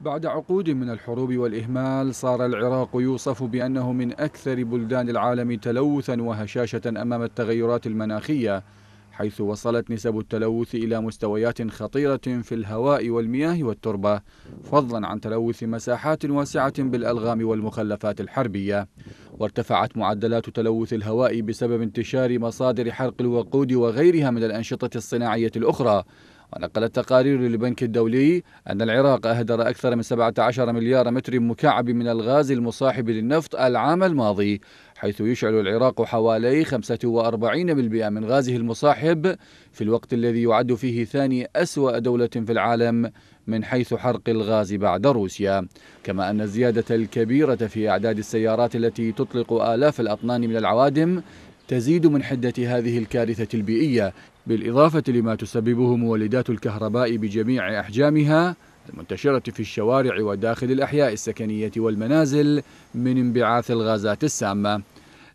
بعد عقود من الحروب والإهمال صار العراق يوصف بأنه من أكثر بلدان العالم تلوثا وهشاشة أمام التغيرات المناخية حيث وصلت نسب التلوث إلى مستويات خطيرة في الهواء والمياه والتربة فضلا عن تلوث مساحات واسعة بالألغام والمخلفات الحربية وارتفعت معدلات تلوث الهواء بسبب انتشار مصادر حرق الوقود وغيرها من الأنشطة الصناعية الأخرى ونقلت تقارير للبنك الدولي أن العراق أهدر أكثر من 17 مليار متر مكعب من الغاز المصاحب للنفط العام الماضي حيث يشعل العراق حوالي 45% من غازه المصاحب في الوقت الذي يعد فيه ثاني أسوأ دولة في العالم من حيث حرق الغاز بعد روسيا كما أن الزيادة الكبيرة في أعداد السيارات التي تطلق آلاف الأطنان من العوادم تزيد من حدة هذه الكارثة البيئية بالإضافة لما تسببه مولدات الكهرباء بجميع أحجامها المنتشرة في الشوارع وداخل الأحياء السكنية والمنازل من انبعاث الغازات السامة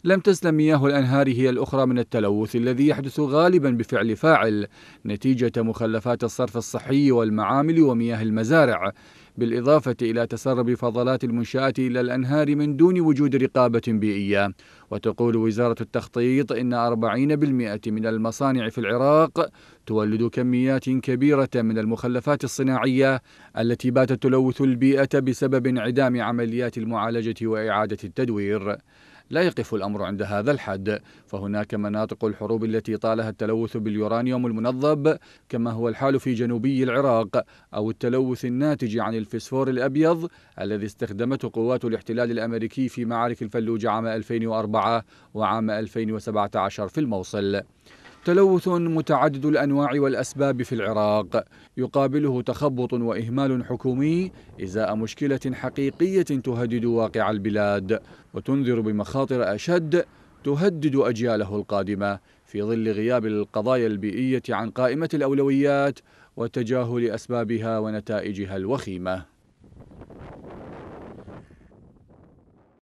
لم تسلم مياه الأنهار هي الأخرى من التلوث الذي يحدث غالبا بفعل فاعل نتيجة مخلفات الصرف الصحي والمعامل ومياه المزارع بالإضافة إلى تسرب فضلات المنشآت إلى الأنهار من دون وجود رقابة بيئية وتقول وزارة التخطيط إن 40% من المصانع في العراق تولد كميات كبيرة من المخلفات الصناعية التي باتت تلوث البيئة بسبب انعدام عمليات المعالجة وإعادة التدوير لا يقف الأمر عند هذا الحد فهناك مناطق الحروب التي طالها التلوث باليورانيوم المنظب كما هو الحال في جنوبي العراق أو التلوث الناتج عن الفسفور الأبيض الذي استخدمته قوات الاحتلال الأمريكي في معارك الفلوجة عام 2004 وعام 2017 في الموصل تلوث متعدد الأنواع والأسباب في العراق يقابله تخبط وإهمال حكومي إزاء مشكلة حقيقية تهدد واقع البلاد وتنذر بمخاطر أشد تهدد أجياله القادمة في ظل غياب القضايا البيئية عن قائمة الأولويات وتجاهل أسبابها ونتائجها الوخيمة